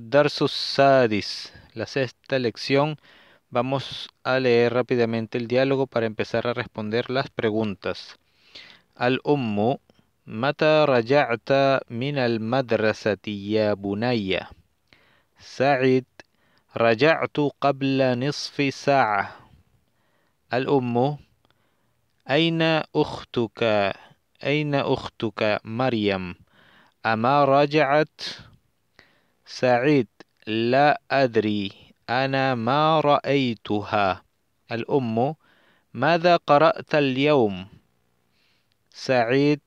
dar sus Sadis, la sexta lección. Vamos a leer rápidamente el diálogo para empezar a responder las preguntas. Al-Ummu, Mata Raya'ta min al-Madrasati ya Bunaya. Sa'id, Raya'tu qabla nisfi Al-Ummu, أين أختك؟ Aina أختك Aina Mariam Rajat سعيد لا أدري أنا ما رأيتها الأم ماذا قرأت اليوم سعيد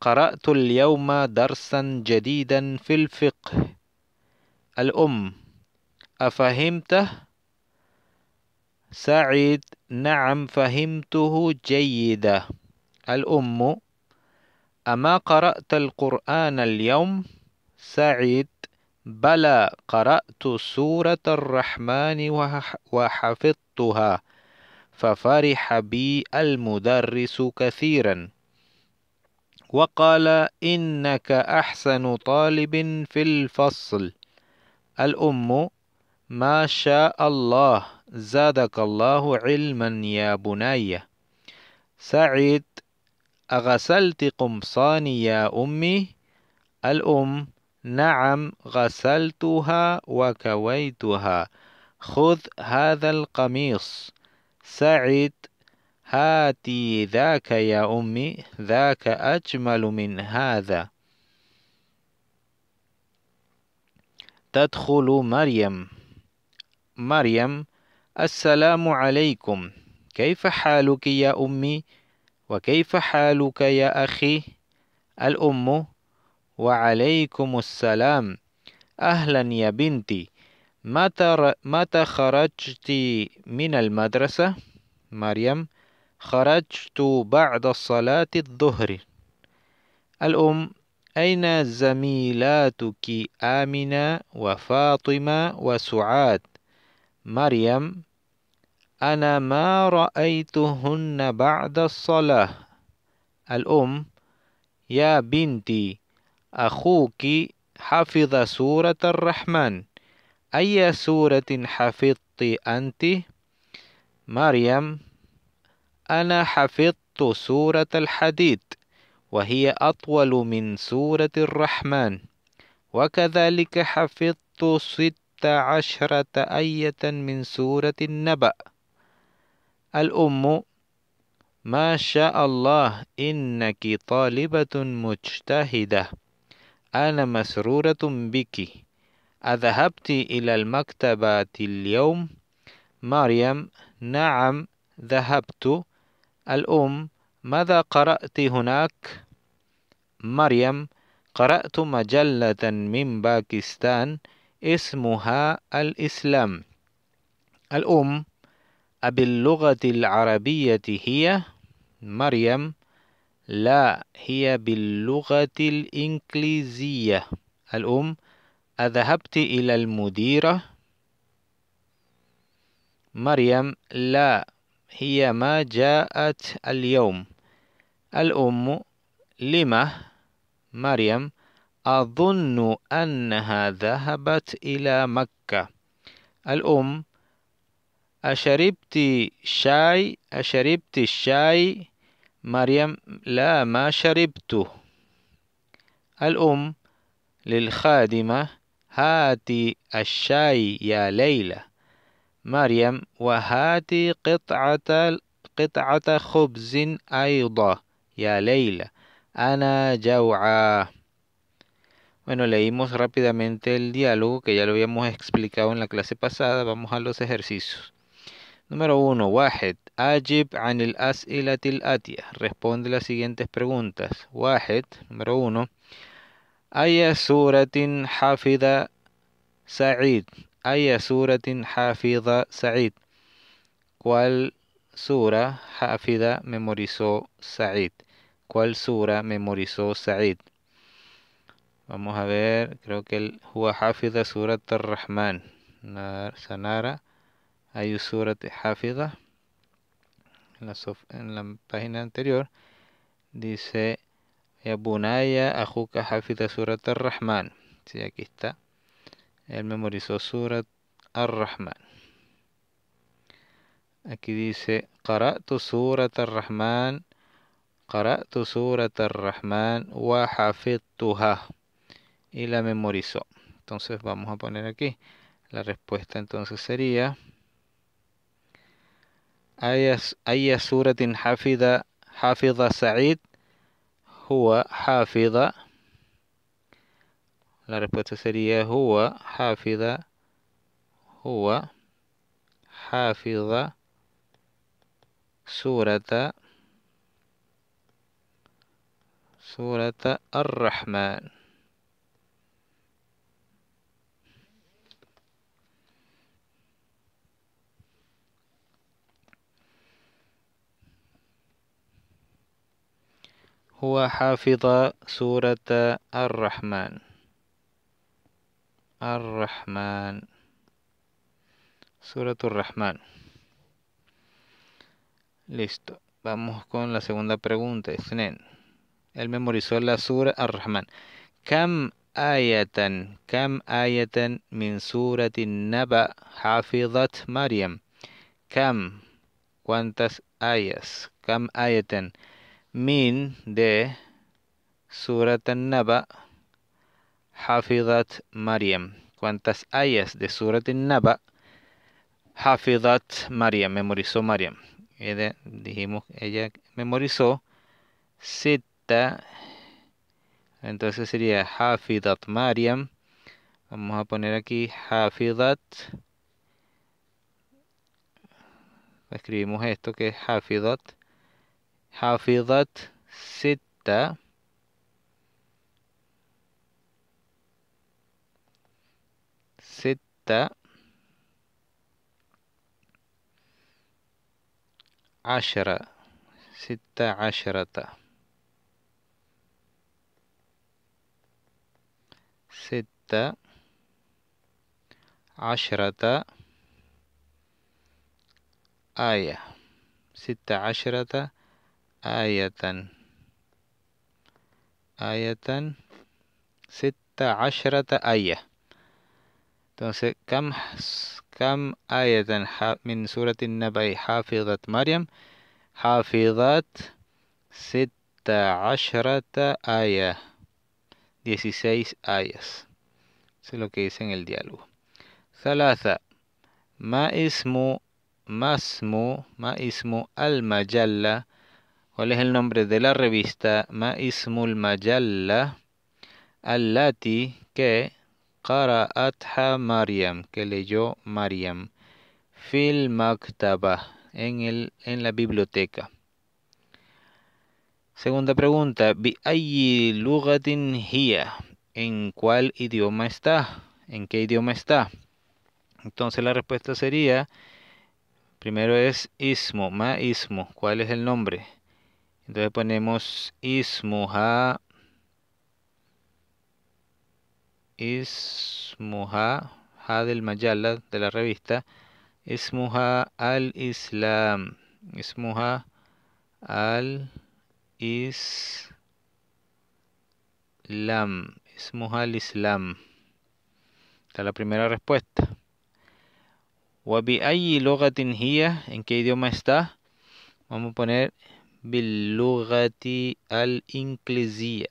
قرأت اليوم درسا جديدا في الفقه الأم أفهمته سعيد نعم فهمته جيدا الأم أما قرأت القرآن اليوم سعيد بلى قرأت سورة الرحمن وحفظتها ففرح بي المدرس كثيرا وقال إنك أحسن طالب في الفصل الأم ما شاء الله زادك الله علما يا بني سعيد أغسلت قمصاني يا أمي الأم نعم غسلتها وكويتها خذ هذا القميص سعد هاتي ذاك يا أمي ذاك أجمل من هذا تدخل مريم مريم السلام عليكم كيف حالك يا أمي وكيف حالك يا أخي الأم وعليكم السلام أهلا يا بنتي متى متى خرجت من المدرسة مريم خرجت بعد صلاة الظهر الأم أين زميلاتك آمنة وفاطمة وسعاد مريم أنا ما رأيتهن بعد الصلاة الأم يا بنتي أخوك حفظ سورة الرحمن أي سورة حفظت أنت؟ مريم أنا حفظت سورة الحديد وهي أطول من سورة الرحمن وكذلك حفظت ست عشرة آية من سورة النبأ الأم ما شاء الله إنك طالبة مجتهدة أنا مسرورة بك أذهبت إلى المكتبة اليوم مريم نعم ذهبت الأم ماذا قرأت هناك مريم قرأت مجلة من باكستان اسمها الإسلام الأم أباللغة العربية هي مريم لا هي باللغة الإنجليزية الأم أذهبت إلى المديرة مريم لا هي ما جاءت اليوم الأم لم مريم أظن أنها ذهبت إلى مكة الأم أشربت شاي أشربت الشاي مريم لا ما شربت الأم للخادمة هاتي الشاي يا ليلى مريم وهاتي قطعة قطعة خبز أيضا يا ليلى أنا جوعى Bueno, leímos rápidamente el diálogo que ya lo habíamos explicado en la clase pasada. Vamos a los ejercicios. Número 1. Wahed. Ajib anil as'ilatil atia. Responde las siguientes preguntas. Wahed. Número 1. Aya suratin hafida Sa'id. Aya suratin hafida Sa'id. ¿Cuál sura hafida memorizó Sa'id? ¿Cuál sura memorizó Sa'id? Vamos a ver, creo que el Hua hafida surat rahman Sanara hay Surat en la, página anterior dice Yabunaya Ajuka hafida Surat Ar-Rahman sí, aquí está él memorizó Surat Arrahman. rahman aquí dice Qara'tu Surat al rahman Qara'tu Surat al rahman wa y la memorizó entonces vamos a poner aquí la respuesta entonces sería أي سورة حفظ حفظ سعيد هو حافظ la respuesta sería هو حافظ هو حافظ سورة سورة الرحمن هو حافظ سورة الرحمن الرحمن سورة الرحمن listo vamos con la segunda pregunta اثنين él memorizó la سورة الرحمن كم آية كم آية من سورة النبأ حفظت مريم كم cuántas آيات كم آية, كم آية Min de Surat al-Naba Mariam. ¿Cuántas ayas de Surat al-Naba Hafidat Mariam? Memorizó Mariam. Ella, dijimos, ella memorizó Sita. Entonces sería Hafidat Mariam. Vamos a poner aquí Hafidat. Escribimos esto que es Hafidat. حفظت ستة ستة عشرة ستة عشرة ستة عشرة آية ستة عشرة آية آية ستة عشرة آية طيب، كم كم آية من سورة النبأ حافظت مريم حافظت ستة عشرة آية 16 آيات Eso es lo que dice en el diálogo. ثلاثة ما اسم ما اسم ما اسم المجلة ¿Cuál es el nombre de la revista? Ma ismul majalla lati que qara'atha Mariam, que leyó Mariam fil maktaba en el en la biblioteca. Segunda pregunta, bi ayyi lugatin ¿En cuál idioma está? ¿En qué idioma está? Entonces la respuesta sería primero es ismo, ma ismo, ¿cuál es el nombre? Entonces ponemos ismuha. Ismuha. Ha del Mayala, de la revista. Ismuha al-Islam. Ismuha al-Islam. Ismuha al-Islam. Esta es la primera respuesta. Wabi ayi logatin ¿En qué idioma está? Vamos a poner Billugati al Eso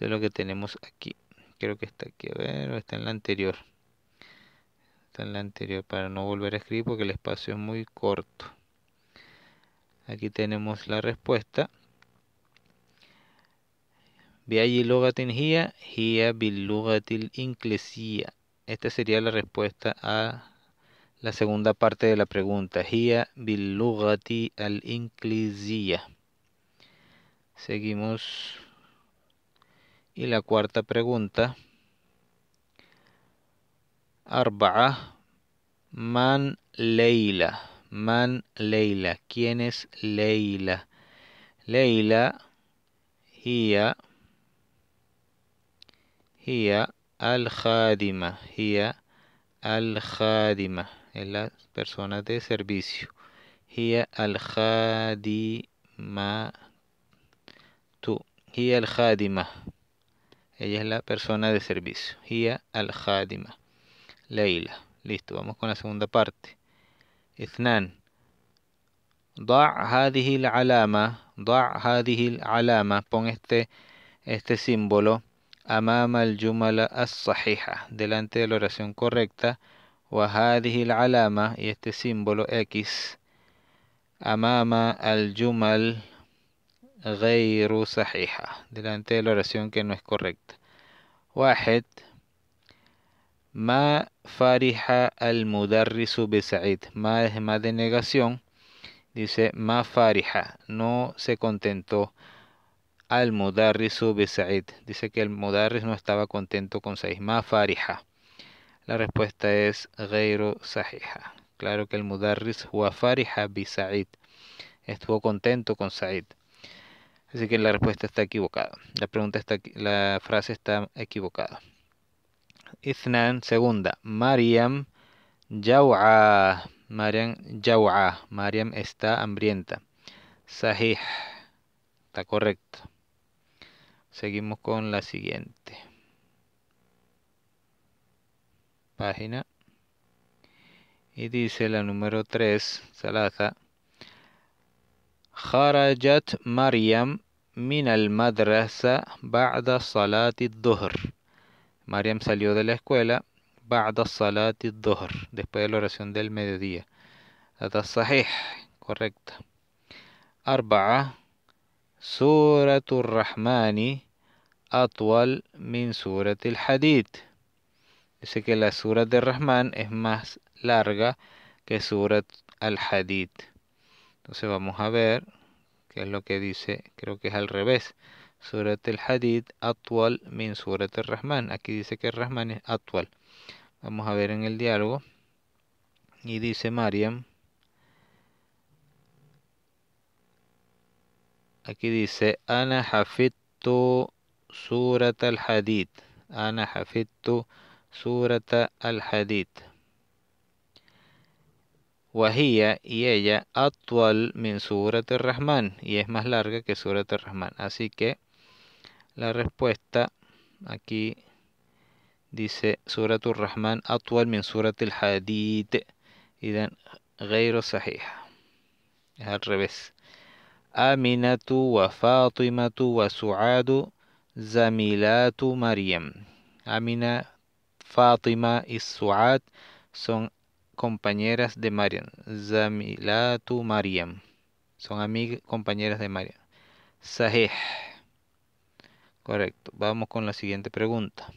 es lo que tenemos aquí. Creo que está aquí. A ver, está en la anterior. Está en la anterior para no volver a escribir porque el espacio es muy corto. Aquí tenemos la respuesta. Biayi logatin Hia. Hia bilugatil inclesia. Esta sería la respuesta a la segunda parte de la pregunta. Hia bilugati al inclisia. Seguimos. Y la cuarta pregunta. Arba'a. Man Leila. Man Leila. ¿Quién es Leila? Leila. Hia. Hia al-Khadima. Hia al-Khadima. Es la persona de servicio. Hiya al Tu. Hiya al hadima Ella es la persona de servicio. Hia al hadima Leila. Listo, vamos con la segunda parte. Iznan. ضع alama alama. ضع alama. pon este este símbolo amama al yumala as-sahiha delante de la oración correcta وهذه alama, y este símbolo X al jumal غير صحيحة delante de la oración que no es correcta ma fariha فرح المدرس sa'id. Ma es más de negación dice ma farija no se contentó al subi sa'id. dice que el mudarris no estaba contento con Said ma farija la respuesta es Reiro Sahija. Claro que el Mudarris Huafari bi Sa'id. Estuvo contento con Sa'id. Así que la respuesta está equivocada. La pregunta está la frase está equivocada. Ithnan, segunda. Mariam Yawa. Mariam Yawa. Mariam está hambrienta. Sahih. Está correcto. Seguimos con la siguiente. página y dice la número 3, Salata. خرجت مريم من المدرسة بعد صلاة dhuhr. Mariam salió de la escuela بعد صلاة dhuhr, después de la oración del mediodía. هذا sahih, correcta. أربعة Suratul Rahmani أطول min سورة Hadid. Dice que la Surat de Rahman es más larga que Surat al-Hadid. Entonces vamos a ver qué es lo que dice, creo que es al revés. Surat al-Hadid actual min Surat al-Rahman. Aquí dice que Rahman es actual. Vamos a ver en el diálogo. Y dice Mariam. Aquí dice Ana Hafidtu Surat al-Hadid. Ana Hafidtu Surata al-Hadid. Wahia y ella actual min Surat Rahman y es más larga que Surat Rahman. Así que la respuesta aquí dice Surat Rahman actual min Surat al-Hadid y dan Geiro Sahih. Es al revés. tu, wa tu, wa Suadu Zamilatu Mariam. Amina Fatima y Suad son compañeras de Mariam. Zamilatu Mariam. Son amigas, compañeras de Mariam. Sahih. Correcto. Vamos con la siguiente pregunta.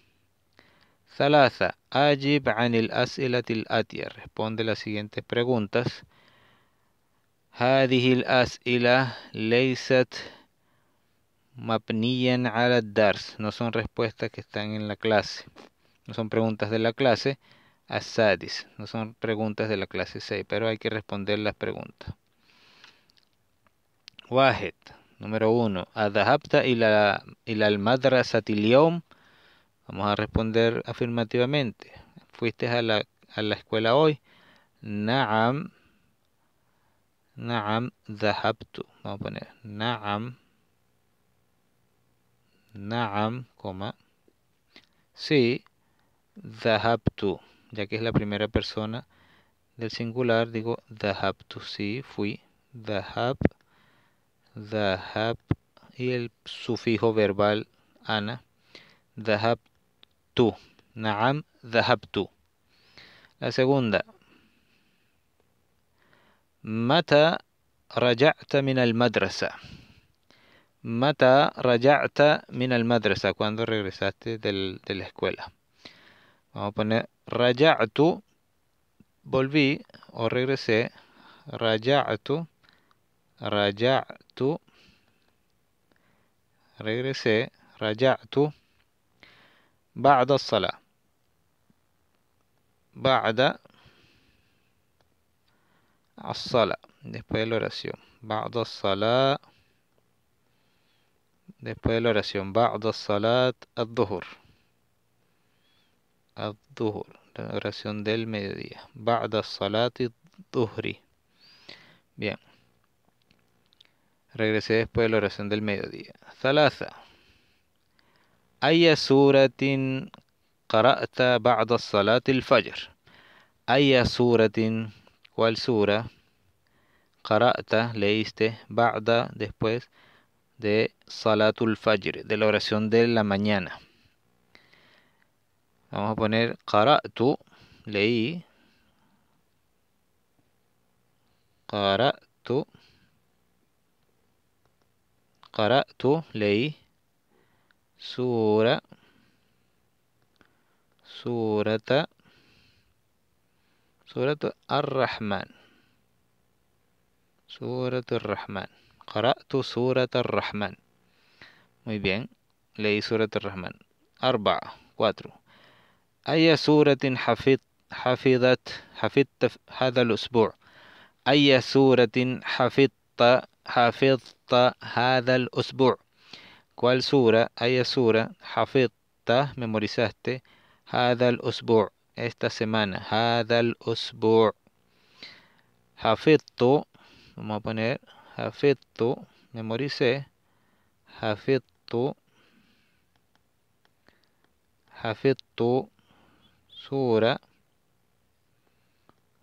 Salaza. Ajib anil as'ilatil atia. Responde las siguientes preguntas. Hadihil asila ليست mapnian aladars. no son respuestas que están en la clase no son preguntas de la clase asadis, no son preguntas de la clase 6, pero hay que responder las preguntas. Wahed, número 1, Adahabta y la almadra Satilion, Vamos a responder afirmativamente. ¿Fuiste a la, escuela hoy? Naam. Naam dahaptu. Vamos a poner Naam. Naam, coma. Sí, tú, ya que es la primera persona del singular, digo to sí, fui. The hab y el sufijo verbal ana. to. Naam, to La segunda. Mata raja'ta min al-madrasa. Mata raja'ta min al-madrasa. Cuando regresaste de la escuela. Vamos a poner rayatu, volví o regresé, rayatu, rayatu, regresé, rayatu, بعد الصلاة بعد الصلاة después de la oración بعد الصلاة después de la oración بعد الصلاة الظهر la oración del mediodía al-salat al bien regresé después de la oración del mediodía salaza suratin سورة ba'da salat al-fajr. Aya suratin. ¿Cuál sura? Qara'ta, leíste, Ba'da, después de Salatul Fajr, de la oración de la mañana. Vamos a poner qara'tu, leí. Qara'tu. Qara'tu, leí. Sura. Surata. surata Ar-Rahman. Surata Ar-Rahman. Qara'tu surata rahman Muy bien. Leí surata rahman Arba, cuatro. أي سورة حفظ حفظت حفظت هذا الأسبوع أي سورة حفظت حفظت هذا الأسبوع كوال سورة أي سورة حفظت ميموريزاست هذا الأسبوع esta semana هذا الأسبوع حفظت ما a poner حفظت memoricé حفظت حفظت Sura.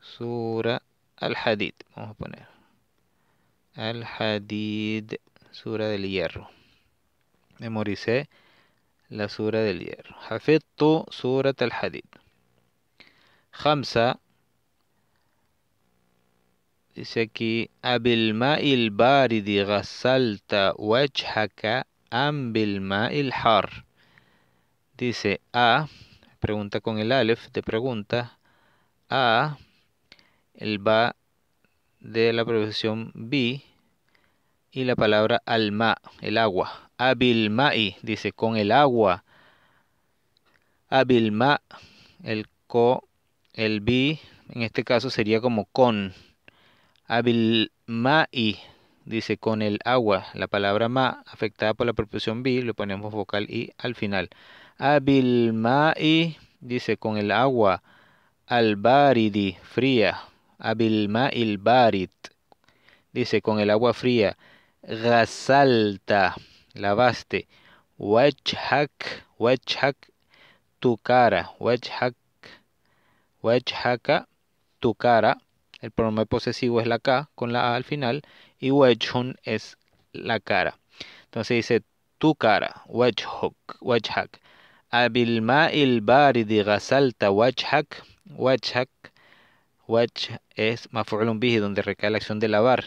Sura al-Hadid. Vamos a poner. Al-Hadid. Sura del hierro. Memoricé la sura del hierro. Hafidtu Sura al-Hadid. Hamza. Dice aquí, il baridi ghasalta wajhaka il har. Dice, A pregunta con el alef de pregunta a, el ba de la profesión bi y la palabra alma, el agua. y dice con el agua. Abilma, el co, el bi, en este caso sería como con. y dice con el agua. La palabra ma afectada por la preposición bi, le ponemos vocal i al final. Abil y dice con el agua, al fría. Abil ma'il dice con el agua fría. Gasalta, lavaste. Wajhak, wajhak, tu cara. Wajhak, wajhaka, tu cara. El pronombre posesivo es la K con la A al final y wajhun es la cara. Entonces dice tu cara, huachac wajhak. Abilma'il baridi ghasalta wajhak. Wajhak. watch es un bihi, donde recae la acción de lavar.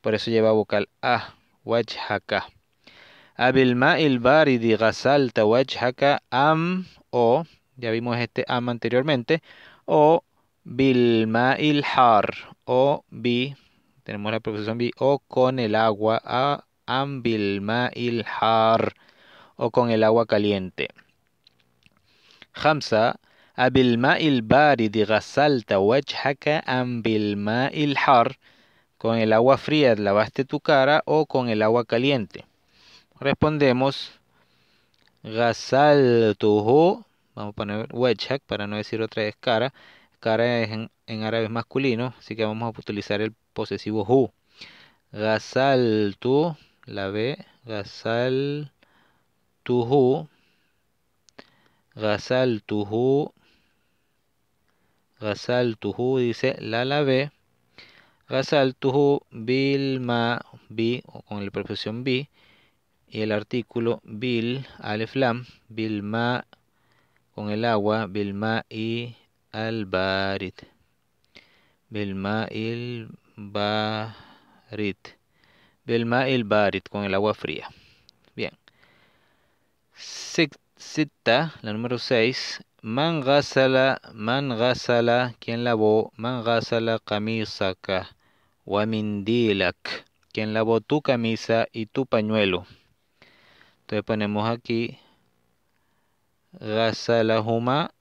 Por eso lleva vocal A. bar Abilma'il baridi ghasalta wajhaka am o. Ya vimos este am anteriormente. O il har. O bi. Tenemos la profesión bi. O con el agua. A am il har. O con el agua caliente il البارد غسلت il har con el agua fría lavaste tu cara o con el agua caliente respondemos غسلته vamos a poner wechak, para no decir otra vez cara cara es en, árabe es masculino así que vamos a utilizar el posesivo hu غسلت la tu hu tu tuhu, dice la lavé. bil ma bi con la profesión bi y el artículo bil aleflam lam ma, con el agua bil ma y al barit. y il barit. Bilma il barit con el agua fría. Bien. Sita, la número 6. Man mangasala, man quien lavó, man camisa camisaka, wamindilak. mindilak, quien lavó tu camisa y tu pañuelo. Entonces ponemos aquí ghasalahuma,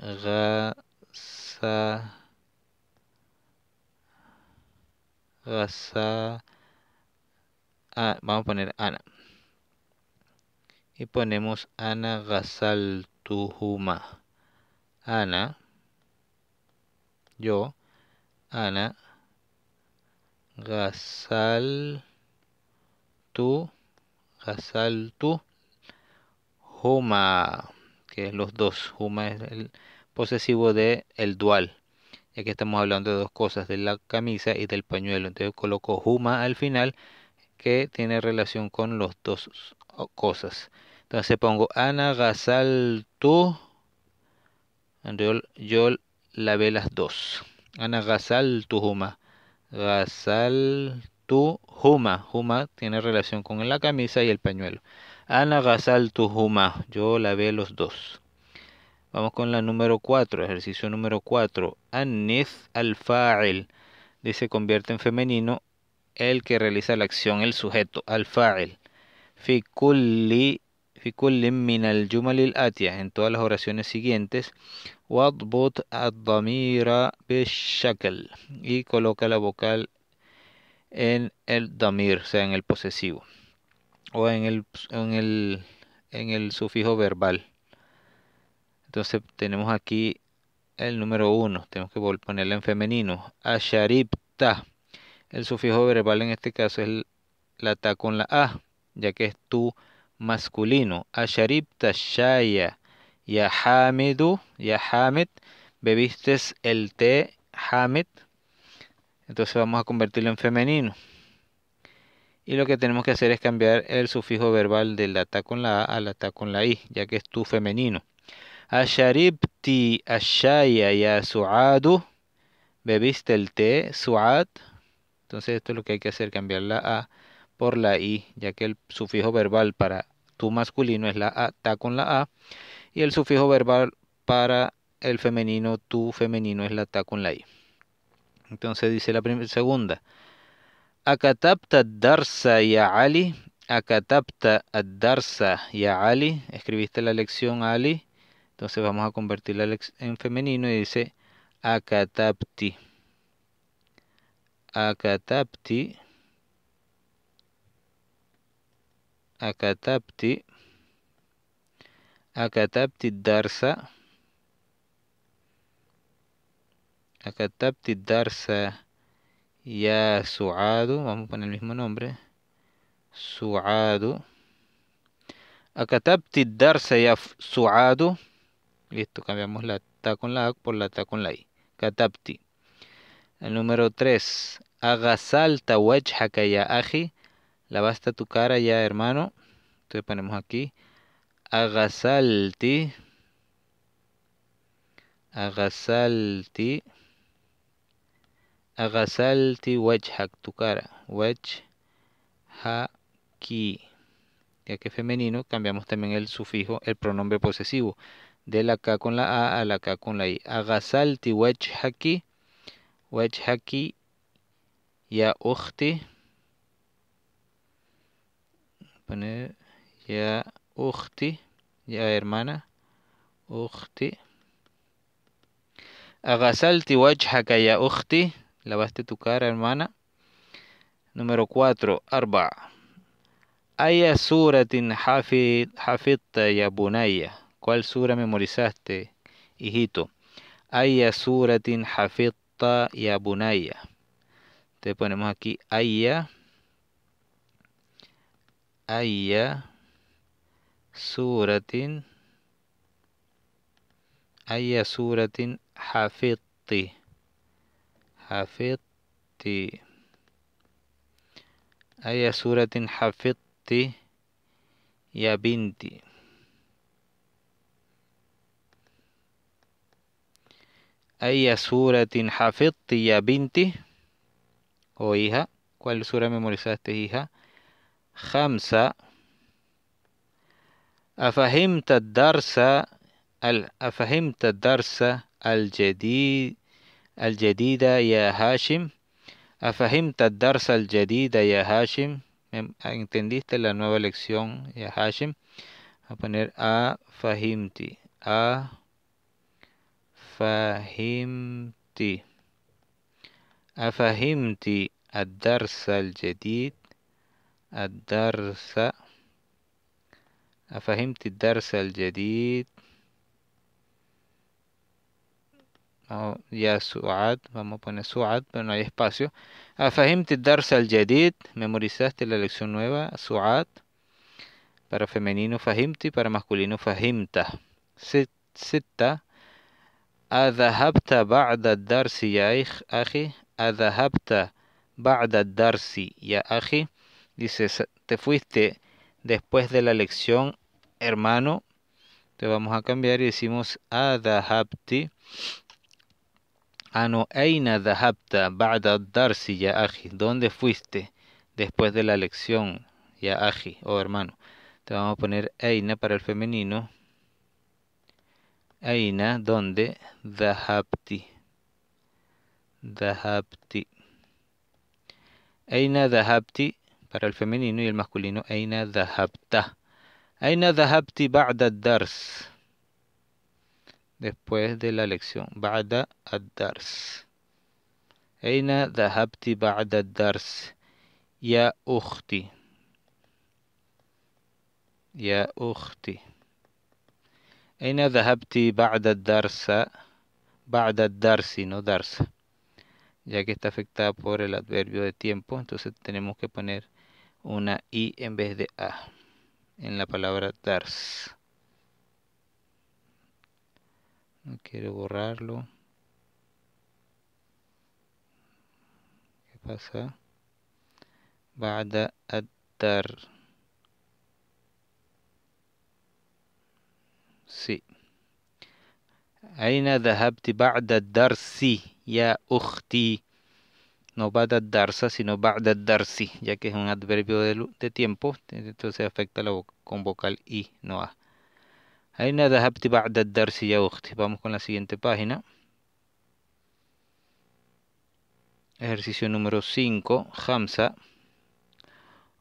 huma, gasa, ah, vamos a poner ana y ponemos Ana GASAL TU huma Ana, yo, Ana Gasal tu, Gasal tu, Huma, que es los dos. Huma es el posesivo de el dual. Ya que estamos hablando de dos cosas, de la camisa y del pañuelo. Entonces coloco Huma al final, que tiene relación con los dos cosas. Entonces pongo Ana Gazal Yo, la lavé las dos. Ana Gazal tu Juma Gazal tu Juma. Juma tiene relación con la camisa y el pañuelo. Ana Gazal tu Juma. Yo lavé los dos. Vamos con la número 4, ejercicio número 4. Anif al-fa'il. Dice convierte en femenino el que realiza la acción, el sujeto, al-fa'il en todas las oraciones siguientes واضبط الضمير بالشكل y coloca la vocal en el damir, o sea, en el posesivo o en el, en el, en el sufijo verbal. Entonces tenemos aquí el número 1, tenemos que ponerla en femenino. Asharibta. El sufijo verbal en este caso es la ta con la a, ya que es tu masculino. Asharibta shaya ya hamidu ya hamid. Bebiste el té hamid. Entonces vamos a convertirlo en femenino. Y lo que tenemos que hacer es cambiar el sufijo verbal del ta con la a al ata con la i, ya que es tu femenino. Asharibti ashaya ya suadu. Bebiste el té suad. Entonces esto es lo que hay que hacer, cambiar la a por la i, ya que el sufijo verbal para tú masculino es la a, ta con la a, y el sufijo verbal para el femenino, tú femenino es la ta con la i. Entonces dice la segunda. Akatabta darsa ya Ali, akatabta darsa ya Ali, escribiste la lección Ali, entonces vamos a convertirla en femenino y dice Acatapti, acatapti. Akatapti. darsa. Akatapti darsa ya suadu. Vamos a poner el mismo nombre. Suadu. Acatapti darsa ya suadu. Listo, cambiamos la tacon con la a por la ta con la i. El número 3. Agasalta wajhaka ya aji basta tu cara ya, hermano. Entonces ponemos aquí. Agasalti. Agasalti. Agasalti wechak, tu cara. ki Ya que es femenino, cambiamos también el sufijo, el pronombre posesivo. De la K con la A a la K con la I. Agasalti wajhaki. Wajhaki ya ukhti poner ya Uhti. ya hermana, Uhti. Agasalti wajhaka ya uhti, lavaste tu cara, hermana. Número 4, arba. Aya suratin hafitta ya bunaya. ¿Cuál sura memorizaste, hijito? Aya suratin hafitta ya bunaya. Te ponemos aquí aya أي سورة أي سورة حفظت حفظت أي سورة حفظت يا بنتي أي سورة حفظت يا بنتي أو إيها ¿cuál sura memorizaste hija? خمسة أفهمت الدرس أفهمت الدرس الجديد الجديد يا هاشم أفهمت الدرس الجديد يا هاشم ¿Entendiste la nueva lección يا هاشم Voy a poner a fahimti. A fahimti. الدرس الجديد الدرس أفهمت الدرس الجديد يا سعاد vamos a poner سعاد pero no hay espacio أفهمت الدرس الجديد memorizaste la lección nueva سعاد para femenino فهمت para masculino فهمت ستة أذهبت بعد الدرس يا أخي أذهبت بعد الدرس يا أخي Dices, te fuiste después de la lección, hermano. Te vamos a cambiar y decimos Adahapti. Ano aina a ba'da darsi ya ¿Dónde fuiste después de la lección, ya o oh hermano? Te vamos a poner Eina para el femenino. Eina, ¿dónde? da hapti Eina, Dahapti para el femenino y el masculino Aina Dahabta. Eina Dahabti Ba'da Dars. Después de la lección. Ba'da Ad-Dars. Aina Dahabti Ba'da Dars. Ya Ukhti. Ya Ukhti. Eina da Bada darsa. Ba'da darsi, no darsa ya que está afectada por el adverbio de tiempo entonces tenemos que poner una I en vez de A en la palabra DARS. No quiero borrarlo. ¿Qué pasa? Bada si. Sí. أين ذهبت بعد الدرس ya no va dar darse sino va dar darsi, ya que es un adverbio de, tiempo, e, entonces afecta la con vocal i, no a. nada ba'da darsi ya Vamos con la siguiente página. Ejercicio número 5, Hamza.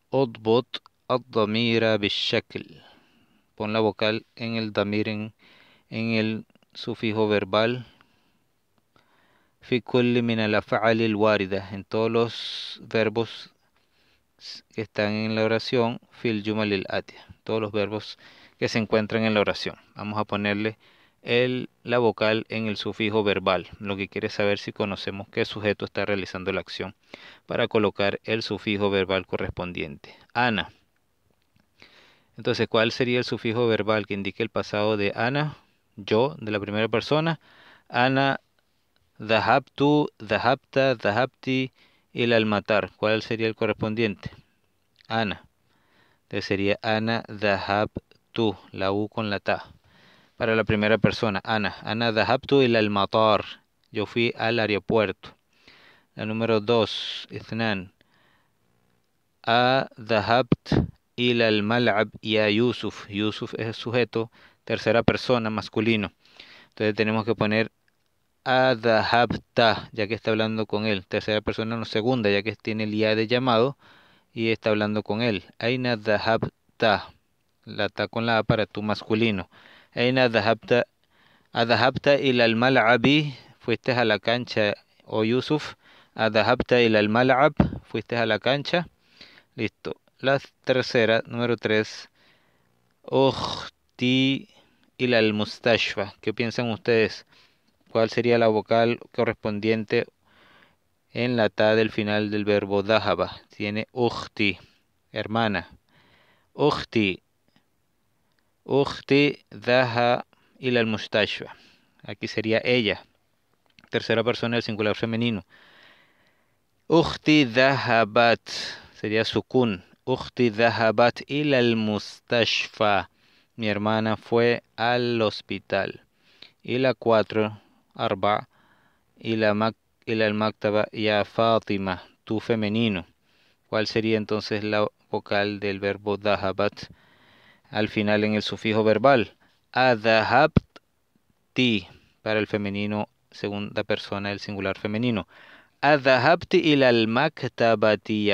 Odbot ad-damira Pon la vocal en el damir, en el sufijo verbal fi en todos los verbos que están en la oración fil todos los verbos que se encuentran en la oración vamos a ponerle el, la vocal en el sufijo verbal lo que quiere saber si conocemos qué sujeto está realizando la acción para colocar el sufijo verbal correspondiente ana entonces cuál sería el sufijo verbal que indique el pasado de ana yo de la primera persona ana Zahabtu, the y el al ¿Cuál sería el correspondiente? Ana. Entonces sería Ana, Zahabtu, la U con la ta. Para la primera persona, Ana. Ana, y el al Yo fui al aeropuerto. La número 2, Ithnan. A, Zahabt, el al mal'ab, y a Yusuf. Yusuf es el sujeto, tercera persona, masculino. Entonces tenemos que poner adahabta, ya que está hablando con él. Tercera persona no segunda, ya que tiene el IA de llamado y está hablando con él. Aina la ta con la a para tu masculino. Aina adahabta il al mal'abi, fuiste a la cancha, o oh Yusuf. Adahabta al mal'ab, fuiste a la cancha. Listo. La tercera, número tres. Ojti il al mustashfa. ¿Qué piensan ustedes? cuál sería la vocal correspondiente en la ta del final del verbo dahaba. Tiene uhti, hermana. Uhti, uhti daha ila al mustashfa. Aquí sería ella. Tercera persona del singular femenino. Uhti dahabat. Sería sukun. Ukhti dahabat ila al mustashfa. Mi hermana fue al hospital. Y la cuatro Arba إلى, مك... إلى المكتبة tu femenino ¿Cuál sería entonces la vocal del verbo dahabat al final en el sufijo verbal? Adahabti para el femenino, segunda persona del singular femenino. Adahabti ila al maktabati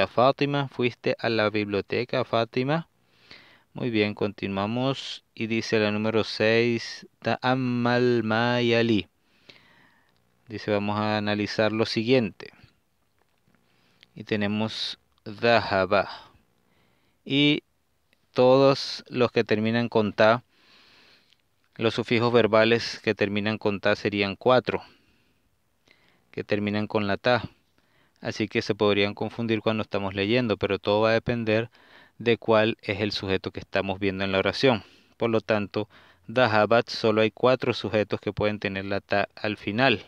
Fuiste a la biblioteca, Fátima. Muy bien, continuamos. Y dice la número 6. Ta'ammal mayali. Dice, vamos a analizar lo siguiente. Y tenemos Dahaba. Y todos los que terminan con ta, los sufijos verbales que terminan con ta serían cuatro, que terminan con la ta. Así que se podrían confundir cuando estamos leyendo, pero todo va a depender de cuál es el sujeto que estamos viendo en la oración. Por lo tanto, Dahabat solo hay cuatro sujetos que pueden tener la ta al final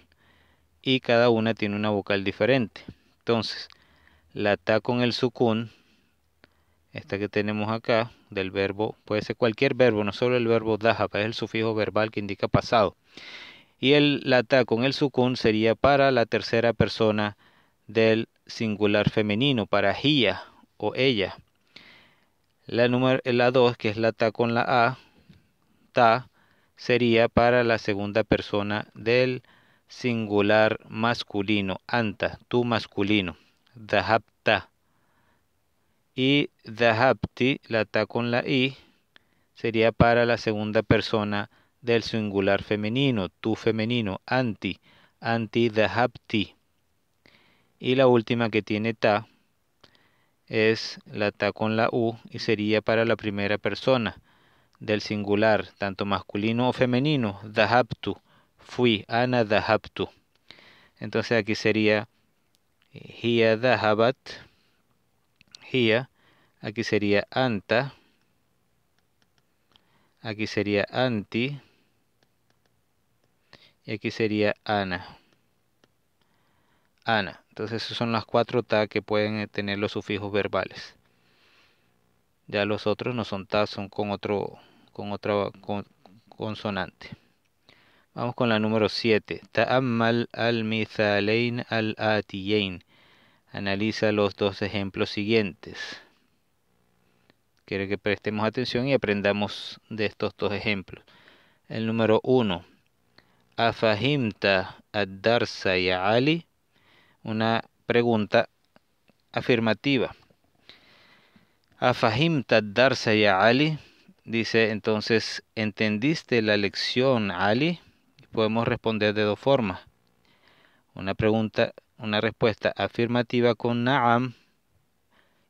y cada una tiene una vocal diferente. Entonces, la ta con el sukun, esta que tenemos acá, del verbo, puede ser cualquier verbo, no solo el verbo que es el sufijo verbal que indica pasado. Y el, la ta con el sukun sería para la tercera persona del singular femenino, para hiya o ella. La 2, la que es la ta con la a, ta, sería para la segunda persona del singular masculino, anta, tú masculino, dahapta Y dahapti la ta con la i, sería para la segunda persona del singular femenino, tú femenino, anti, anti dahapti Y la última que tiene ta es la ta con la u y sería para la primera persona del singular, tanto masculino o femenino, dahaptu fui, ana habtu Entonces aquí sería hiya habat hiya, aquí sería anta, aquí sería anti, y aquí sería ana. Ana. Entonces son las cuatro ta que pueden tener los sufijos verbales. Ya los otros no son ta, son con otro con otra con, consonante. Vamos con la número 7. Ta'ammal al mithalein al-atiyain. Analiza los dos ejemplos siguientes. Quiero que prestemos atención y aprendamos de estos dos ejemplos. El número 1. Afahimta ad-darsa ya Ali. Una pregunta afirmativa. Afahimta ad-darsa ya Ali. Dice entonces, ¿entendiste la lección, Ali? podemos responder de dos formas. Una pregunta, una respuesta afirmativa con na'am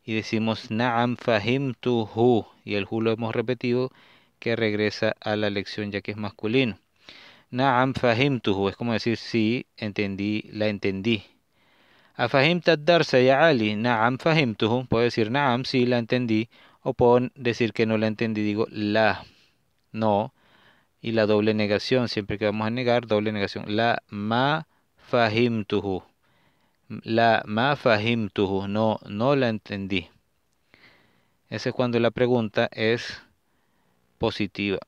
y decimos na'am fahim tu hu y el hu lo hemos repetido que regresa a la lección ya que es masculino. Na'am fahim tu es como decir sí, entendí, la entendí. Afahim darsa ya Ali, na'am fahim tu hu, puedo decir na'am, sí, la entendí o puedo decir que no la entendí, digo la, no y la doble negación, siempre que vamos a negar, doble negación. La ma fahimtuhu. La ma fahimtuhu. No, no la entendí. Ese es cuando la pregunta es positiva.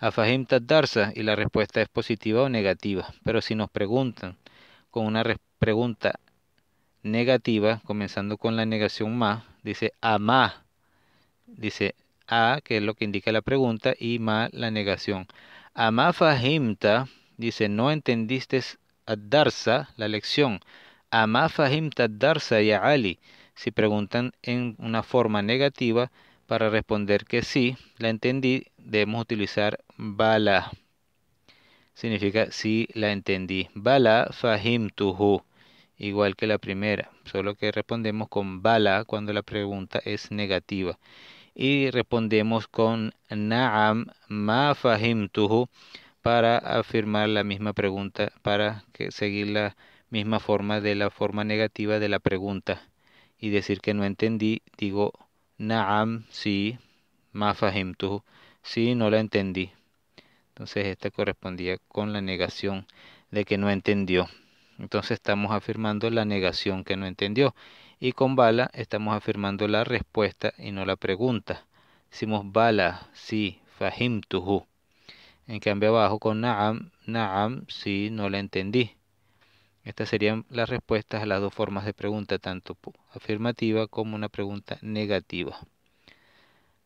Afahimta darsa y la respuesta es positiva o negativa. Pero si nos preguntan con una pregunta negativa, comenzando con la negación ma, dice ama, dice a, que es lo que indica la pregunta, y ma, la negación. Amafahimta dice, no entendiste a darsa la lección. Amafahimta ad-darsa ya Ali. Si preguntan en una forma negativa, para responder que sí, la entendí, debemos utilizar bala. Significa sí, la entendí. Bala fahimtuhu. Igual que la primera, solo que respondemos con bala cuando la pregunta es negativa y respondemos con Naam ma fahimtuhu para afirmar la misma pregunta, para seguir la misma forma de la forma negativa de la pregunta y decir que no entendí, digo Naam si ma fahimtuhu, si no la entendí. Entonces esta correspondía con la negación de que no entendió. Entonces estamos afirmando la negación que no entendió y con bala estamos afirmando la respuesta y no la pregunta. Decimos bala, sí, tuhu. En cambio abajo con na'am, na'am, si, no la entendí. Estas serían las respuestas a las dos formas de pregunta, tanto afirmativa como una pregunta negativa.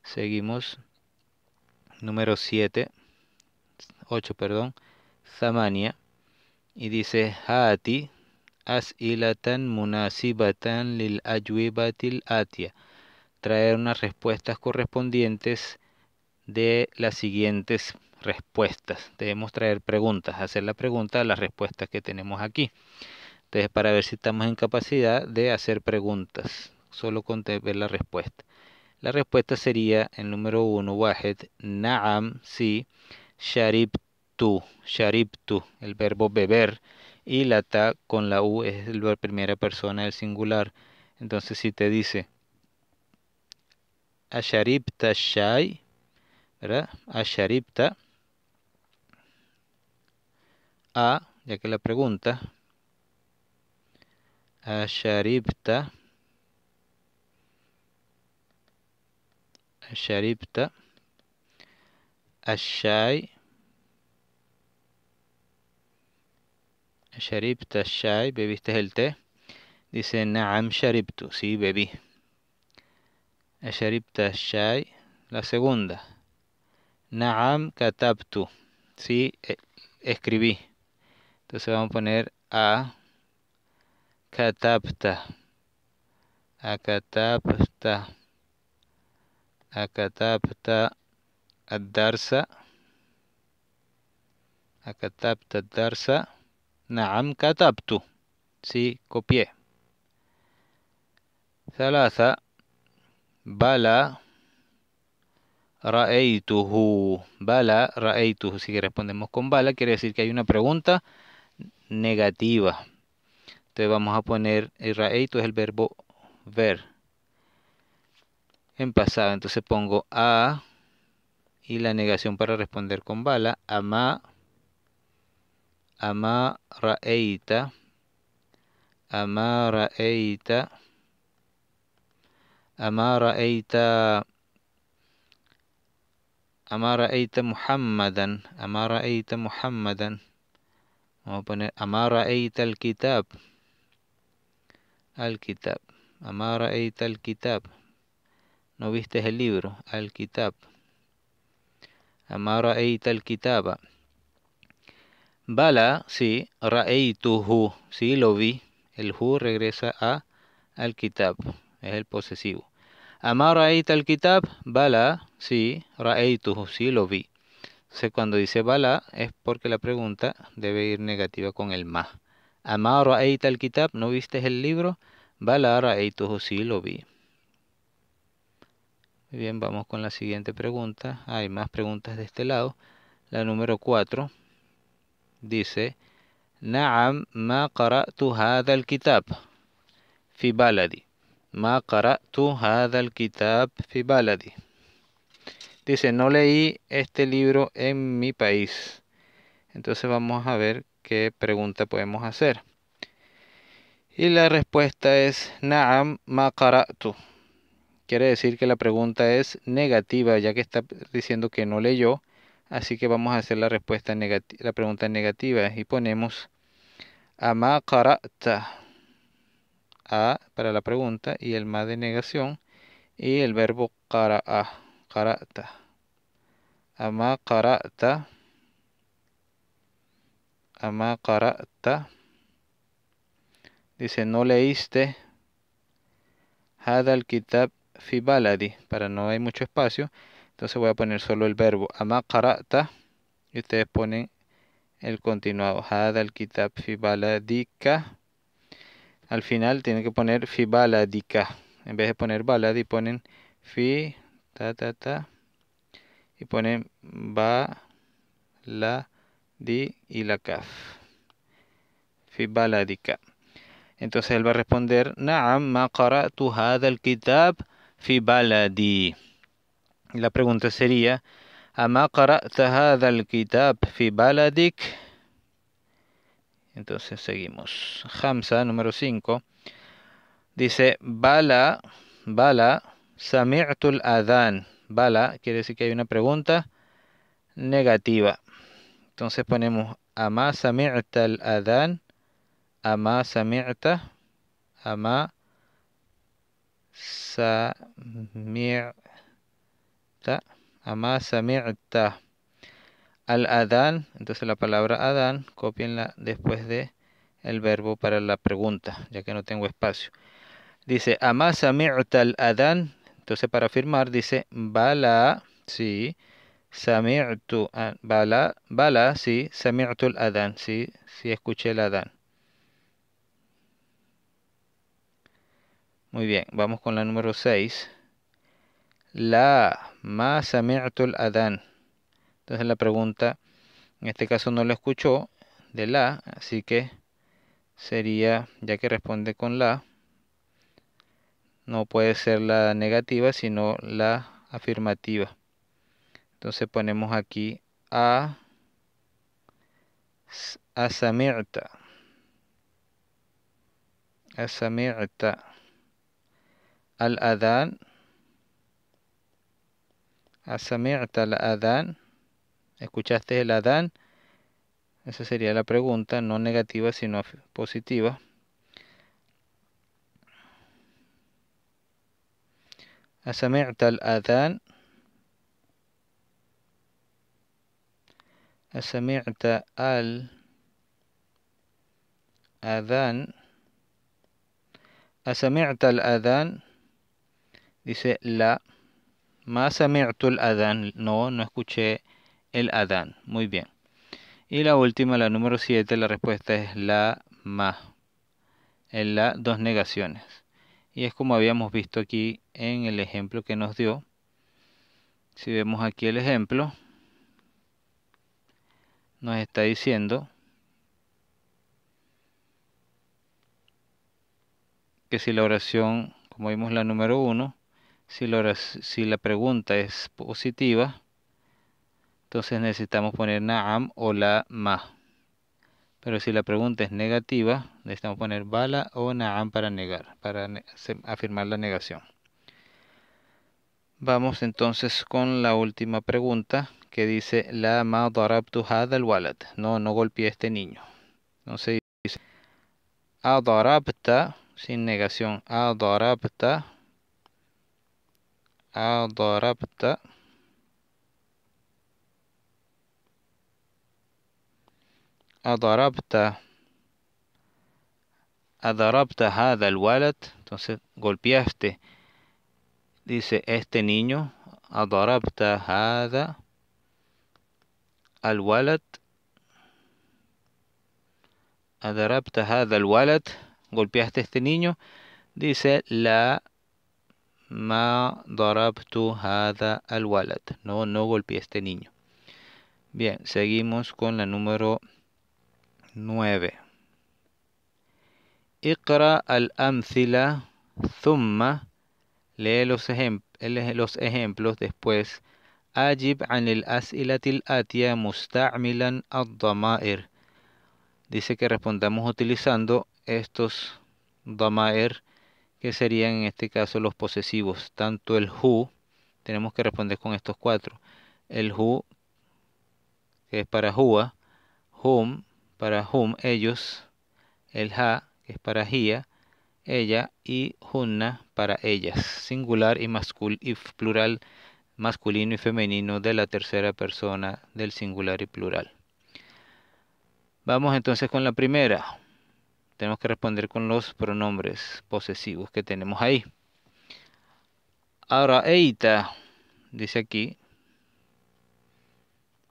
Seguimos. Número 7, 8, perdón, Samania. Y dice, Haati, munasibatan lil ayuibatil atia Traer unas respuestas correspondientes de las siguientes respuestas. Debemos traer preguntas, hacer la pregunta a las respuestas que tenemos aquí. Entonces, para ver si estamos en capacidad de hacer preguntas, solo con ver la respuesta. La respuesta sería el número uno, Wahed, Naam, si, Sharib, tu, el verbo beber y la ta con la u es la primera persona del singular. Entonces si te dice Asharipta shai, ¿verdad? Asharipta a, ya que la pregunta Asharipta. Asharipta. ashai Sharipta shai, ¿bebiste el té? Dice, Naam shariptu. sí, bebí. Sharipta shai, la segunda. Naam kataptu. sí, e, escribí. Entonces vamos a poner a katapta. A katapta. A darsa A katapta darsa Na'am كتبت sí copié Salaza. Bala. رأيته Bala. رأيته si respondemos con bala quiere decir que hay una pregunta negativa entonces vamos a poner رأيته eh, es el verbo ver en pasado entonces pongo a y la negación para responder con bala ama Ama Eita Ama eita Ama Eita Ama eita Muhammadan. Ama Eita Muhammadan. Vamos a poner Ama al-kitab. Al-kitab. Ama ra'eita al-kitab. No viste el libro. Al-kitab. Ama ra'eita al-kitaba. Bala, sí, hu sí, lo vi. El hu regresa a al kitab, es el posesivo. amar al kitab, bala, sí, ra'aytuhu, sí, lo vi. Entonces, cuando dice bala es porque la pregunta debe ir negativa con el más. raeit al kitab, ¿no viste el libro? Bala ra'aytuhu, sí, lo vi. bien, vamos con la siguiente pregunta. Hay más preguntas de este lado. La número 4 dice, Naam ma qara'tu fi baladi. Dice, no leí este libro en mi país. Entonces vamos a ver qué pregunta podemos hacer. Y la respuesta es Naam ma Quiere decir que la pregunta es negativa, ya que está diciendo que no leyó Así que vamos a hacer la respuesta la pregunta negativa y ponemos ama karata A para la pregunta y el más de negación y el verbo a karata Ama karata Ama karata Dice no leíste Hadal kitab fi baladi para no hay mucho espacio. Entonces voy a poner solo el verbo ama ta y ustedes ponen el continuado. Hada al kitab fi baladika. Al final tienen que poner fi baladika. En vez de poner baladi ponen fi ta ta ta y ponen ba la di y la kaf. Fi baladika. Entonces él va a responder, "Na'am ma tu hada al kitab fi baladi." La pregunta sería, ¿Ama qara'ta kitab fi baladik? Entonces seguimos. Hamza, número 5, dice, Bala, Bala, Samirtul Adán. Bala quiere decir que hay una pregunta negativa. Entonces ponemos, Ama Sami'ta Adán, Ama Sami'ta, Ama mi sami'ta, al adán, entonces la palabra adán, copienla después de el verbo para la pregunta, ya que no tengo espacio. Dice, ama sami'ta al adán, entonces para afirmar dice, bala, sí, sami'tu, ah, bala, bala, sí, sami'tu al adán, sí, sí escuché el adán. Muy bien, vamos con la número 6. La ma sami'tul adán. Entonces la pregunta, en este caso no la escuchó de la, así que sería, ya que responde con la, no puede ser la negativa, sino la afirmativa. Entonces ponemos aquí a asamirta. Asamirta. Al adán ¿Asami'ta al adán? ¿Escuchaste el adán? Esa sería la pregunta, no negativa sino positiva. ¿Asami'ta al adán? ¿Asami'ta al adán? ¿Asami'ta al adán? Dice la más adán. No, no escuché el adán. Muy bien. Y la última, la número 7, la respuesta es la más. En la dos negaciones. Y es como habíamos visto aquí en el ejemplo que nos dio. Si vemos aquí el ejemplo, nos está diciendo que si la oración, como vimos la número 1, si, la pregunta es positiva, entonces necesitamos poner na'am o la ma. Pero si la pregunta es negativa, necesitamos poner bala o na'am para negar, para afirmar la negación. Vamos entonces con la última pregunta que dice la ma darabtu hada al walad. No, no golpeé a este niño. Entonces dice adarabta sin negación. Adarabta a ضربت Adorapta أضربت هذا الولد entonces golpeaste dice este niño أضربت هذا الولد أضربت هذا الولد golpeaste este niño dice la Ma darabtu hada al Walat No, no golpeé este niño. Bien, seguimos con la número 9. Iqra al amthila thumma. Lee los, los ejemplos después. Ajib Anil el as'ilatil atia musta'milan ad-dama'ir. Dice que respondamos utilizando estos damaer que serían en este caso los posesivos. Tanto el hu, tenemos que responder con estos cuatro. El hu, que es para hua, hum, para hum, ellos, el ha, que es para hia, ella, y hunna, para ellas. Singular y, y plural, masculino y femenino de la tercera persona del singular y plural. Vamos entonces con la primera tenemos que responder con los pronombres posesivos que tenemos ahí. Ahora, Eita, dice aquí,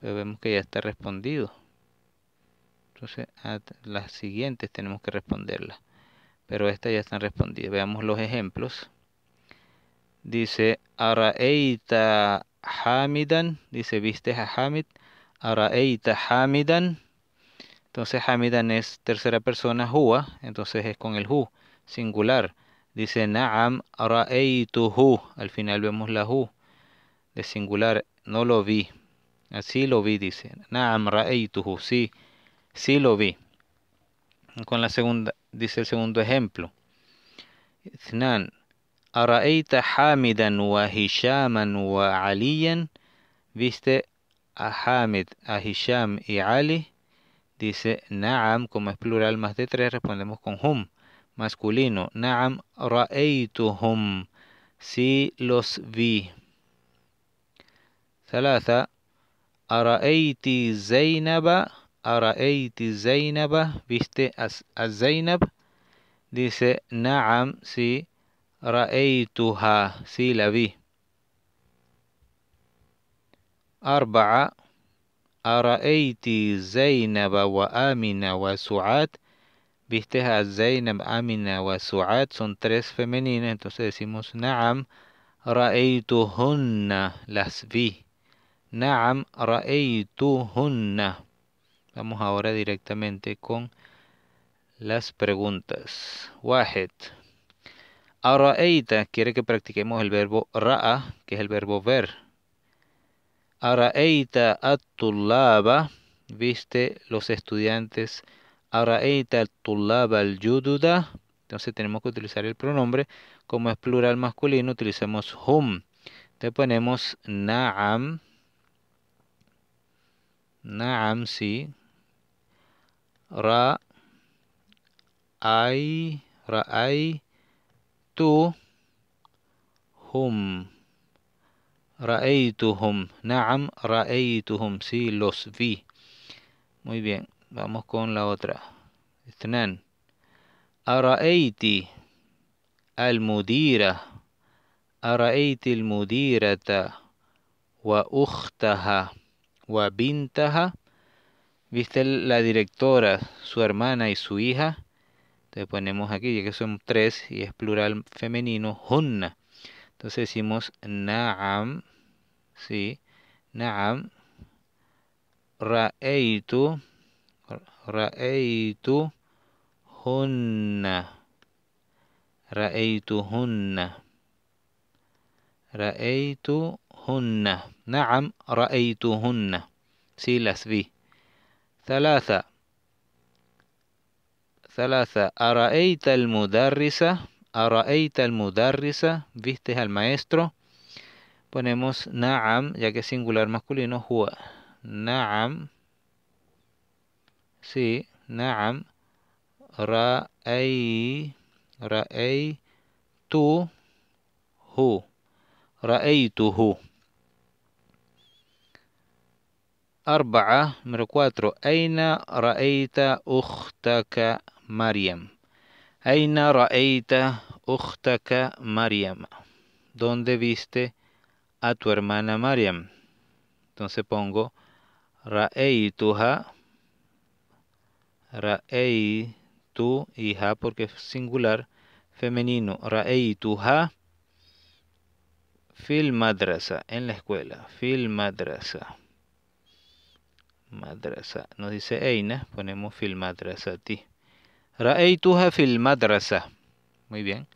Pero vemos que ya está respondido. Entonces, las siguientes tenemos que responderlas. Pero estas ya están respondidas. Veamos los ejemplos. Dice, EITA Hamidan. Dice, ¿viste a Hamid? EITA Hamidan. Entonces Hamidan es tercera persona, hua, entonces es con el hu, singular. Dice Naam hu, al final vemos la hu de singular, no lo vi. Así lo vi, dice. Naam hu, sí, sí lo vi. Con la segunda, dice el segundo ejemplo. Znan, ara'ayta Hamidan wa Hishaman wa Aliyan, viste a Hamid, a Hisham y Ali Dice Naam, como es plural más de tres, respondemos con hum. Masculino. Naam ra'aytuhum. si los vi. Salaza. Araeiti Zainaba. Araeiti Zainaba. ¿Viste a Zainab? Dice Naam, Si ha, si la vi. Arba'a. Araeiti Zainaba wa Amina wa Su'ad. Viste a Zainab, Amina wa Su'ad. Son tres femeninas. Entonces decimos Naam Hunna, Las vi. Naam HUNNA. Vamos ahora directamente con las preguntas. Wahed. Araeita quiere que practiquemos el verbo ra'a, que es el verbo ver. Araeita at-tullaba, viste los estudiantes. Araeita at-tullaba al-yududa. Entonces tenemos que utilizar el pronombre. Como es plural masculino, utilizamos hum. Te ponemos na'am. Na'am, sí. Ra. Ay. Ay. Tu. Hum. Ra'aytuhum. Naam, ra'aytuhum. si los vi. Muy bien, vamos con la otra. Estnan. Ara'ayti al-mudira. Ara'ayti al-mudirata wa ukhtaha wa bintaha. ¿Viste la directora, su hermana y su hija? Entonces ponemos aquí, ya que son tres y es plural femenino, hunna. Entonces decimos Naam, ¿sí? Naam, Ra'eitu, Ra'eitu hunna, Ra'eitu hunna, Ra'eitu hunna, Naam, Ra'eitu hunna, sí, las vi. Thalatha, ثلاثة ثلاثة أرأيت المدرسة Araeita al mudarrisa, viste al maestro? Ponemos na'am, ya que es singular masculino, huwa. Na'am. Sí, na'am. Ra'ay. Ra'ay tu hu. hu. Arba número cuatro. Aina ra'ayta uchtaka Mariam. Aina ra'eita uhtaka Mariam. ¿Dónde viste a tu hermana Mariam? Entonces pongo ra'eituha. Ra'eitu, hija, porque es singular, femenino. Ra'eituha fil madrasa, en la escuela. Fil madrasa. Madrasa. Nos dice Eina, ponemos fil madrasa ti. رأيتها fil madrasa. muy bien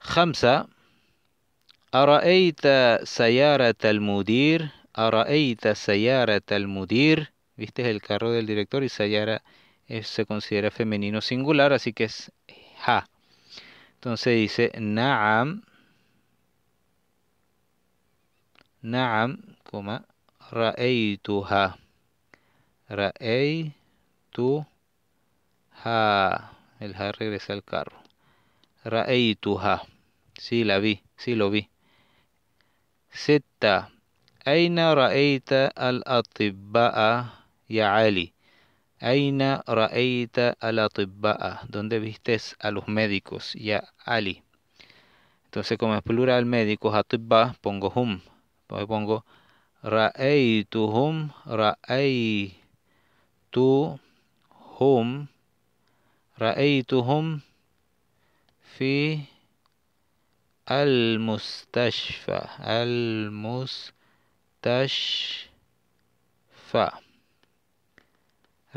خمسة أرأيت سيارة المدير أرأيت sayara talmudir. viste el carro del director y Sayara se considera femenino singular, así que es ha. Entonces dice Naam, Naam, coma, Ra'eituha, Ra'eitu ha, el ha regresa al carro. Ra-ey-tu-ha. sí la vi, sí lo vi. Zeta, aina Raita al-atibba'a ya Ali. Aina raeyta al-atibba'a, ¿dónde viste? a los médicos ya Ali? Entonces como es plural médicos, atibba, pongo hum, pues pongo ra-ey-tu-hum ra-ey-tu-hum رأيتهم في المستشفى المستشفى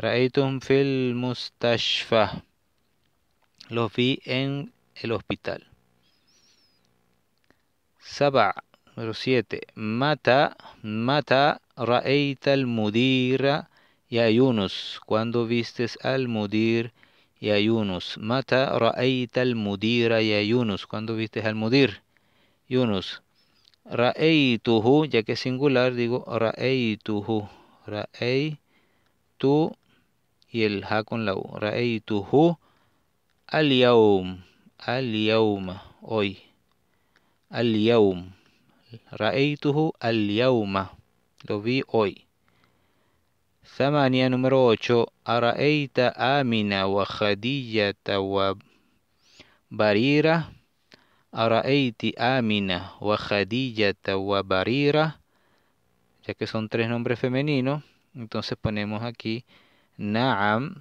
رأيتهم في المستشفى لو في ان الهوبيتال سبع número متى متى رأيت المدير يا يونس cuando vistes al mudir Ya Yunus, mata ra'aita al Mudir ya Yunus, cuando viste al mudir. Yunus, tu ya que es singular, digo ra'aituhu, tu y el ha con la u, ra'aituhu al yaum, al yaum, hoy, al yaum, ra'aituhu al yauma, lo vi hoy. Samania número 8. araeta Amina wajadilla Awab Barira. Amina wajadilla Awab Barira. Ya que son tres nombres femeninos, entonces ponemos aquí. Naam.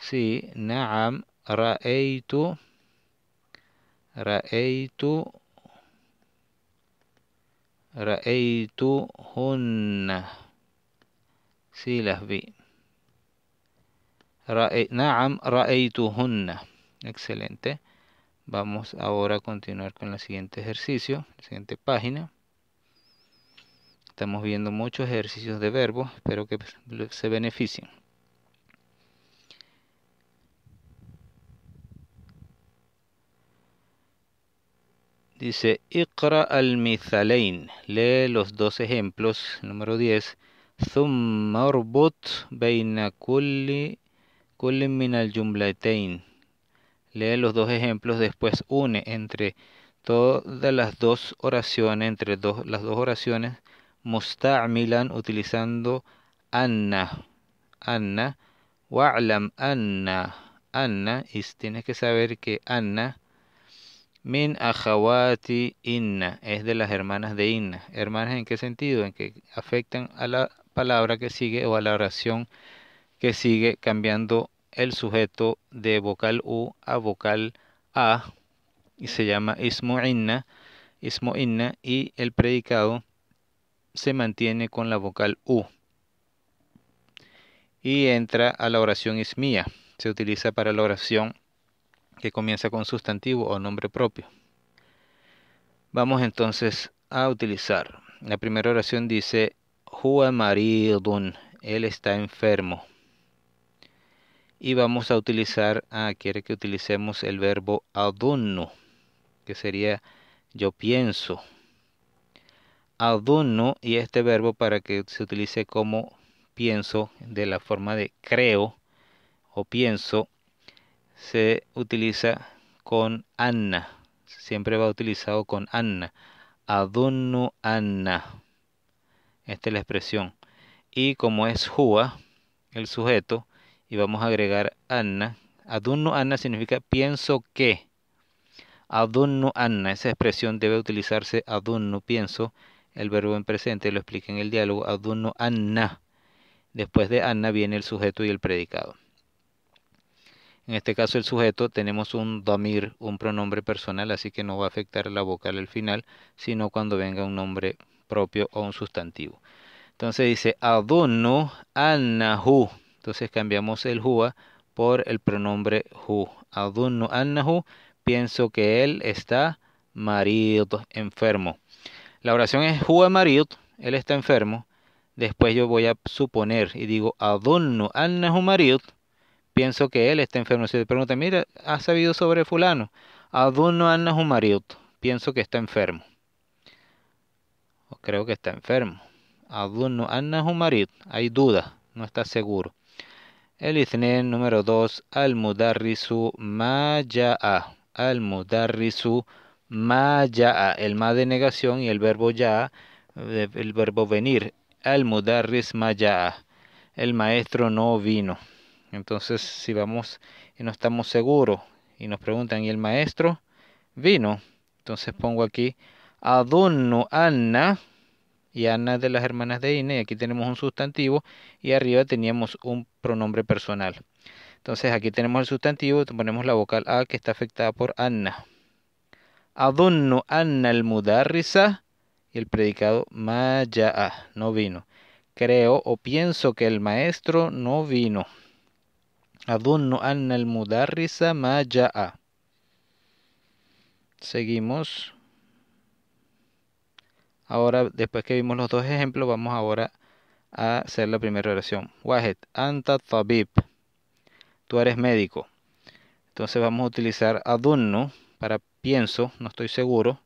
Sí. Naam. Raeitu. Raeitu hunna Sí, las vi. Naam, ra'aytuhunna. Excelente. Vamos ahora a continuar con el siguiente ejercicio, la siguiente página. Estamos viendo muchos ejercicios de verbos, espero que se beneficien. Dice, Iqra al-Mithalain, lee los dos ejemplos, número 10. ثم Lee los dos ejemplos, después une entre todas las dos oraciones, entre dos, las dos oraciones, musta'milan utilizando anna, anna, wa'lam anna, anna, y tienes que saber que anna Min ajawati inna, es de las hermanas de inna. Hermanas en qué sentido? En que afectan a la palabra que sigue o a la oración que sigue cambiando el sujeto de vocal u a vocal a y se llama ismo inna, inna y el predicado se mantiene con la vocal u y entra a la oración ismía. Se utiliza para la oración que comienza con sustantivo o nombre propio. Vamos entonces a utilizar. La primera oración dice, María él está enfermo. Y vamos a utilizar, ah, quiere que utilicemos el verbo adunnu, que sería yo pienso. Adunnu y este verbo para que se utilice como pienso de la forma de creo o pienso se utiliza con anna. Siempre va utilizado con anna. Adunnu anna. Esta es la expresión. Y como es hua, el sujeto, y vamos a agregar anna. Adunnu anna significa pienso que. Adunnu anna. Esa expresión debe utilizarse adunnu, pienso. El verbo en presente lo explica en el diálogo. Adunnu anna. Después de anna viene el sujeto y el predicado. En este caso el sujeto tenemos un damir, un pronombre personal, así que no va a afectar la vocal al final, sino cuando venga un nombre propio o un sustantivo. Entonces dice adonu annahu. Entonces cambiamos el hua por el pronombre hu. Adonu annahu, pienso que él está marido, enfermo. La oración es hua marido, él está enfermo. Después yo voy a suponer y digo adonu annahu marido pienso que él está enfermo. Si te mira, ha sabido sobre fulano? Aduno Anna marido. pienso que está enfermo. O creo que está enfermo. Aduno Anna marido. hay duda, no está seguro. El iznen número 2, al su Maya. al su Maya'a. El ma de negación y el verbo ya, el verbo venir. Al-Mudarris Maya. El maestro no vino. Entonces, si vamos y no estamos seguros y nos preguntan, ¿y el maestro vino? Entonces pongo aquí Adonno Anna y Anna de las hermanas de Ine. Aquí tenemos un sustantivo y arriba teníamos un pronombre personal. Entonces aquí tenemos el sustantivo, ponemos la vocal A que está afectada por Anna. Adonno Anna el mudarrisa y el predicado Maya, no vino. Creo o pienso que el maestro no vino. Adunno anna el mudarrisa ma Seguimos. Ahora, después que vimos los dos ejemplos, vamos ahora a hacer la primera oración. Wahed, anta tabib. Tú eres médico. Entonces vamos a utilizar adunno para pienso, no estoy seguro.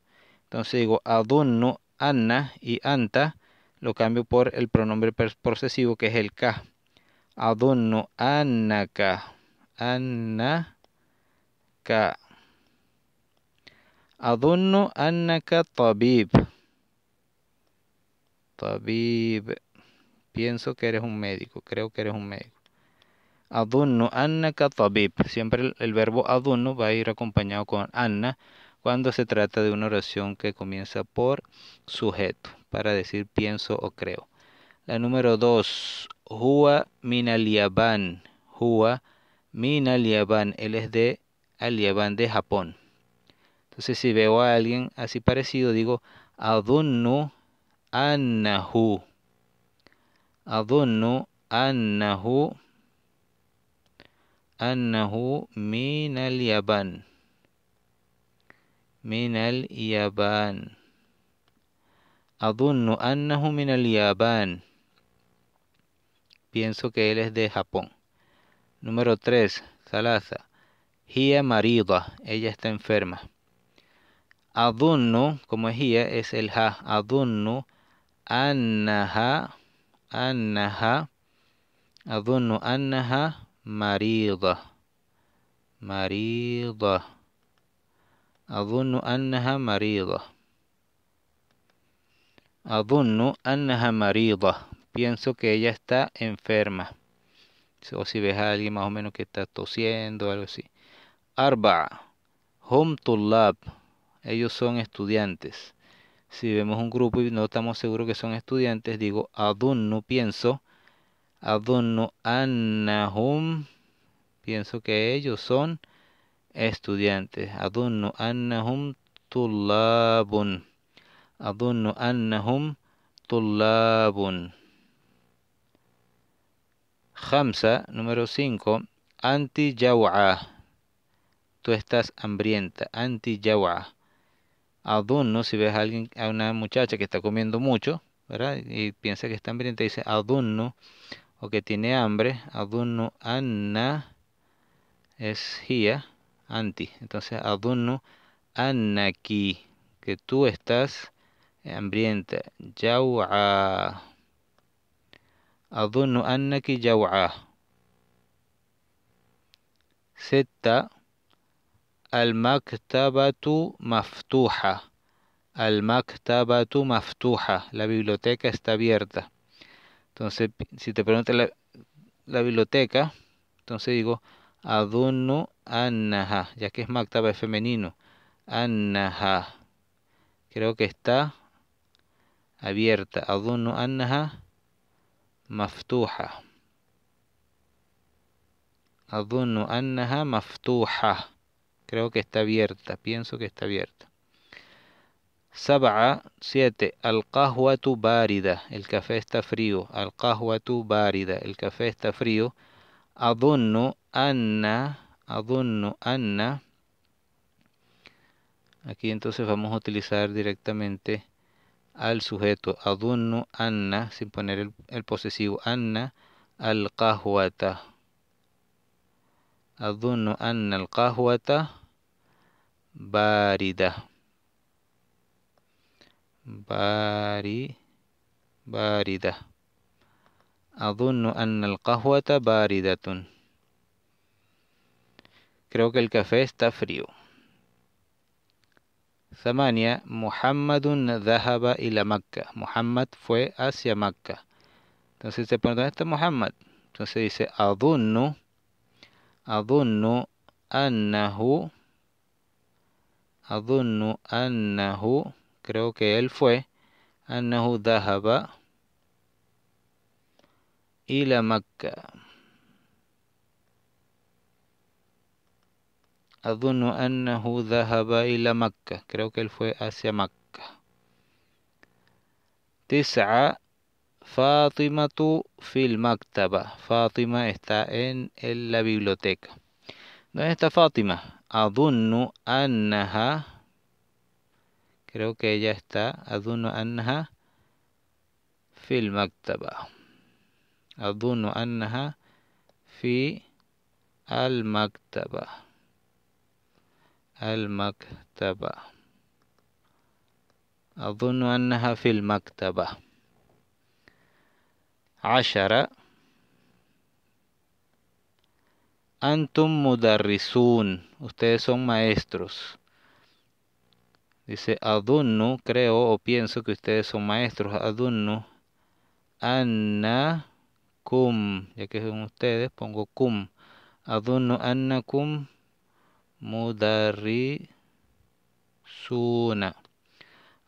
Entonces digo adunno, anna y anta. Lo cambio por el pronombre posesivo que es el ka. Adunnu Anaka. Anaka. Adunnu annaka tabib. Tabib. Pienso que eres un médico. Creo que eres un médico. Adunnu annaka tabib. Siempre el, verbo aduno va a ir acompañado con anna cuando se trata de una oración que comienza por sujeto para decir pienso o creo. La número dos, Hua min al Yaban. mina min Él es de al de Japón. Entonces si veo a alguien así parecido digo adunnu annahu. Adunnu annahu annahu min al Yaban. Min al Yaban. Adunnu annahu min pienso que él es de Japón. Número 3. Salaza. Hia marida, ella está enferma. Adunnu, como es hiya, es el ha. Adunnu, anaha annaha, adunnu annaha marida. Marida. Adunnu annaha marida. Adunnu annaha marida pienso que ella está enferma. O si ves a alguien más o menos que está tosiendo, algo así. Arba, home to lab. Ellos son estudiantes. Si vemos un grupo y no estamos seguros que son estudiantes, digo adun, no pienso. Adunnu annahum. Pienso que ellos son estudiantes. Adunnu annahum tullabun. Adunnu annahum tullabun. Hamza, número 5, anti yawa Tú estás hambrienta, anti yawa Adunno, si ves a alguien, a una muchacha que está comiendo mucho, ¿verdad? Y piensa que está hambrienta, dice adunno o que tiene hambre. Adunno anna es hia, anti. Entonces adunno annaki, que tú estás hambrienta. Yawa أظن أنك al-maktabatu maftuha. Al-Maktabatu maftuha. la biblioteca está abierta entonces si te preguntan la, biblioteca entonces digo adunnu annaha ya que es maktaba es femenino annaha creo que está abierta adunnu annaha Maftuha. Adunu anaha maftuha. Creo que está abierta. Pienso que está abierta. sabah 7. Al a tu El café está frío. Al a tu El café está frío. Adono Anna. Adono Anna. Aquí entonces vamos a utilizar directamente al sujeto adunnu anna, sin poner el, posesivo anna, al Kahuata. Adunnu anna al cajuata barida. Bari, barida. Adunnu anna al cajuata baridatun. Creo que el café está frío. Zamania, Muhammadun y la Makkah. Muhammad fue hacia Makkah. Entonces se pregunta, ¿dónde está Muhammad? Entonces dice, adunnu, adunnu annahu, adunnu annahu, creo que él fue, annahu dahaba ila Makkah. أظن أنه ذهب إلى مكة creo que él fue hacia مكة تسعة فاطمة في المكتبة فاطمة está en la biblioteca ¿Dónde está Fátima? أظن أنها creo que ella está أظن أنها في المكتبة أظن أنها في المكتبة Al-Maktaba. Adunu Anna Hafil Maktaba. Ashara. Antum mudarrisun. Ustedes son maestros. Dice adunu creo o pienso que ustedes son maestros. adunu Anna kum. Ya que son ustedes, pongo kum. adunu anna kum مدرسون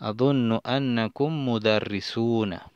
أظن أنكم مدرسون